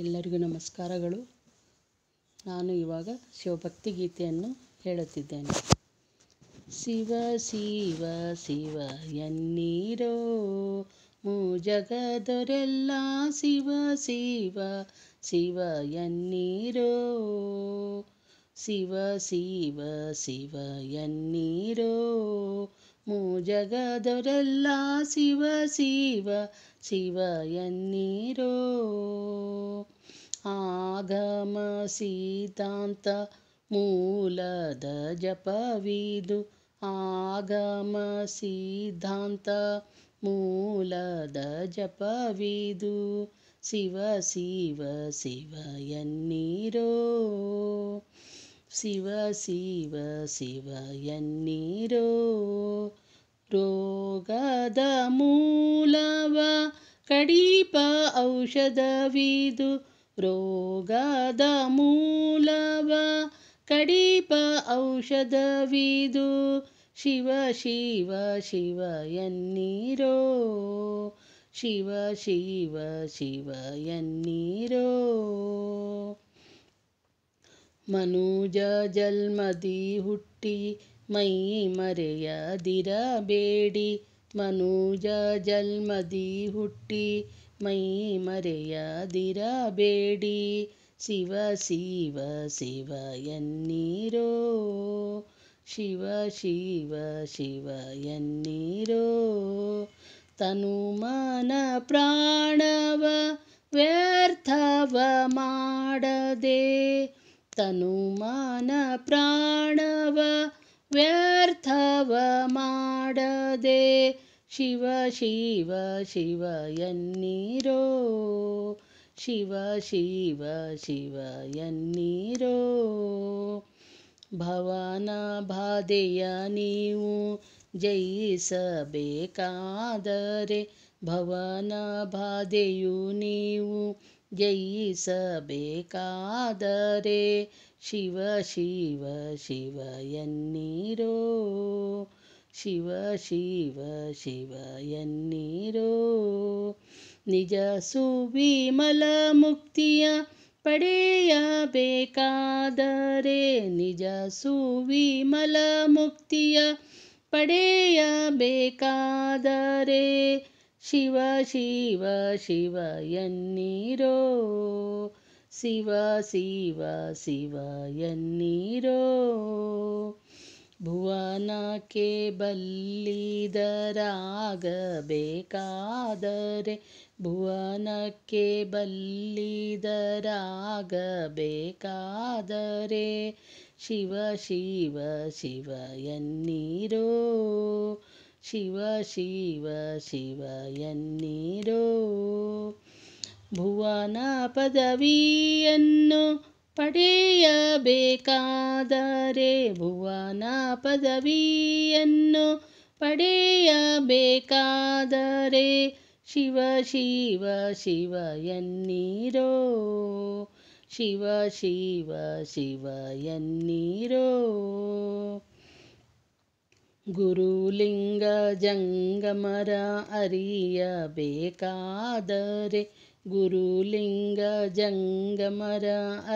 ಎಲ್ಲರಿಗೂ ನಮಸ್ಕಾರಗಳು ನಾನು ಇವಾಗ ಶಿವಭಕ್ತಿ ಗೀತೆಯನ್ನು ಹೇಳುತ್ತಿದ್ದೇನೆ ಶಿವ ಶಿವ ಶಿವ ಎನ್ನೀರೋ ಮೂ ಜಗದೊರೆಲ್ಲ ಶಿವ ಶಿವ ಶಿವ ಎನ್ನೀರೋ ಶಿವ ಶಿವ ಶಿವ ಎನ್ನೀರೋ ಮೂ ಜಗದೊರೆಲ್ಲ ಶಿವ ಶಿವ ಶಿವ ಎನ್ನೀರೋ गम सिद्धान्त मूलद जपवि आगम सिद्धान्त मूलद ಶಿವ शिव शिव ಶಿವ शिव शिव मूलव कडीप औषधव ರೋಗದ ಮೂಲವ ಕಡಿಪ ಔಷಧವಿದು ಶಿವ ಶಿವ ಶಿವ ಎನ್ನೀರೋ ಶಿವ ಶಿವ ಶಿವ ಎನ್ನೀರೋ ಮನುಜ ಜಲ್ಮದಿ ಹುಟ್ಟಿ ಮೈ ಮರೆಯದಿರಬೇಡಿ ಮನುಜ ಜಲ್ಮದಿ ಹುಟ್ಟಿ ಮೈ ಮರೆಯದಿರಬೇಡಿ ಶಿವ ಶಿವ ಶಿವ ಎನ್ನೀರೋ ಶಿವ ಶಿವ ಶಿವ ಎನ್ನೀರೋ ತನುಮನ ಪ್ರಾಣವ ವ್ಯರ್ಥವ ಮಾಡದೆ ತನುಮನ ಪ್ರಾಣವ ವ್ಯರ್ಥವ ಮಾಡದೆ ಶಿವ ಶಿವ ಶಿವ ಎನ್ನೀರೋ ಶಿವ ಶಿವ ಶಿವ ಎನ್ನೀರೋ ಭವನ ಬಾಧೆಯ ನೀವು ಜಯಿಸಬೇಕಾದರೆ ಭವನ ಬಾಧೆಯು ನೀವು ಜಯಿಸಬೇಕಾದರೆ ಶಿವ ಶಿವ ಶಿವ ಎನ್ನೀರೋ ಶಿವ ಶಿವ ಶಿವ ಎನ್ನೀರೋ ನಿಜ ಸುವಿಮಲ ಮುಕ್ತಿಯ ಪಡೆಯಬೇಕಾದರೆ ನಿಜ ಸುವಿಮಲ ಮುಕ್ತಿಯ ಪಡೆಯಬೇಕಾದರೆ ಶಿವ ಶಿವ ಶಿವ ಎನ್ನೀರೋ ಶಿವ ಶಿವ ಶಿವ ಎನ್ನೀರೋ ಭುವನಕ್ಕೆ ಬಲ್ಲಿದರಾಗಬೇಕಾದರೆ ಭುವನಕ್ಕೆ ಬಲ್ಲಿದರಾಗಬೇಕಾದರೆ ಶಿವ ಶಿವ ಶಿವ ಎನ್ನೀರೋ ಶಿವ ಶಿವ ಶಿವ ಎನ್ನೀರೋ ಭುವನ ಪದವಿಯನ್ನು ಪಡೆಯಬೇಕಾದರೆ ಭುವನ ಪದವಿಯನ್ನು ಪಡೆಯಬೇಕಾದರೆ ಶಿವ ಶಿವ ಶಿವ ಎನ್ನೀರೋ ಶಿವ ಶಿವ ಶಿವ ಎನ್ನೀರೋ ಗುರುಲಿಂಗ ಜಂಗಮರ ಅರಿಯಬೇಕಾದರೆ ಗುರುಲಿಂಗ ಜಂಗಮರ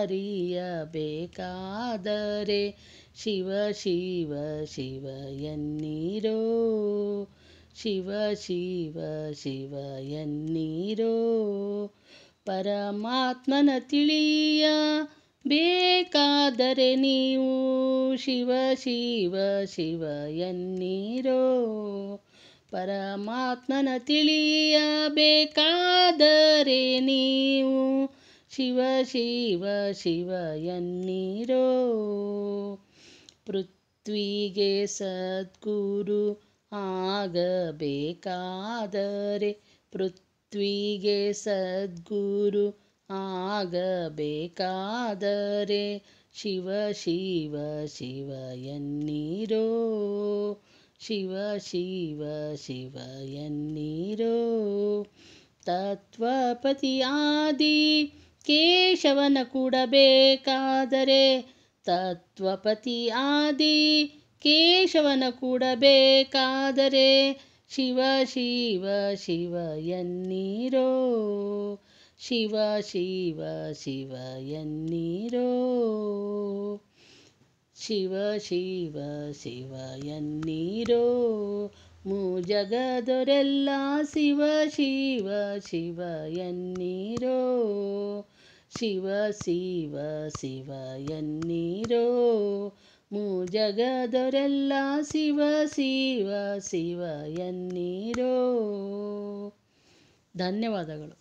ಅರಿಯಬೇಕಾದರೆ ಶಿವ ಶಿವ ಶಿವ ಎನ್ನೀರೋ ಶಿವ ಶಿವ ಶಿವ ಎನ್ನೀರೋ ಪರಮಾತ್ಮನ ತಿಳಿಯ ಬೇಕಾದರೆ ನೀವು ಶಿವ ಶಿವ ಶಿವ ಎನ್ನೀರೋ ಪರಮಾತ್ಮನ ತಿಳಿಯಬೇಕಾದರೆ ನೀವು ಶಿವ ಶಿವ ಶಿವ ಎನ್ನಿರೋ ಪೃಥ್ವಿಗೆ ಸದ್ಗುರು ಆಗಬೇಕಾದರೆ ಪೃಥ್ವಿಗೆ ಸದ್ಗುರು ಆಗಬೇಕಾದರೆ ಶಿವ ಶಿವ ಶಿವ ಎನ್ನಿರೋ ಶಿವ ಶಿವ ಶಿವ ತತ್ವಪತಿ ತತ್ವಪತಿಯಾದಿ ಕೇಶವನ ಕೂಡಬೇಕಾದರೆ ಆದಿ ಕೇಶವನ ಕೂಡಬೇಕಾದರೆ ಶಿವ ಶಿವ ಶಿವ ಎನ್ನೀರೋ ಶಿವ ಶಿವ ಶಿವ ಎನ್ನೀರೋ ಶಿವ ಶಿವ ಶಿವ ಎನ್ನೀರೋ ಜಗದೊರೆಲ್ಲ ಶಿವ ಶಿವ ಶಿವ ಎನ್ನೀರೋ ಶಿವ ಶಿವ ಶಿವ ಎನ್ನೀರೋ ಜಗದೊರೆಲ್ಲ ಶಿವ ಶಿವ ಶಿವ ಎನ್ನೀರೋ ಧನ್ಯವಾದಗಳು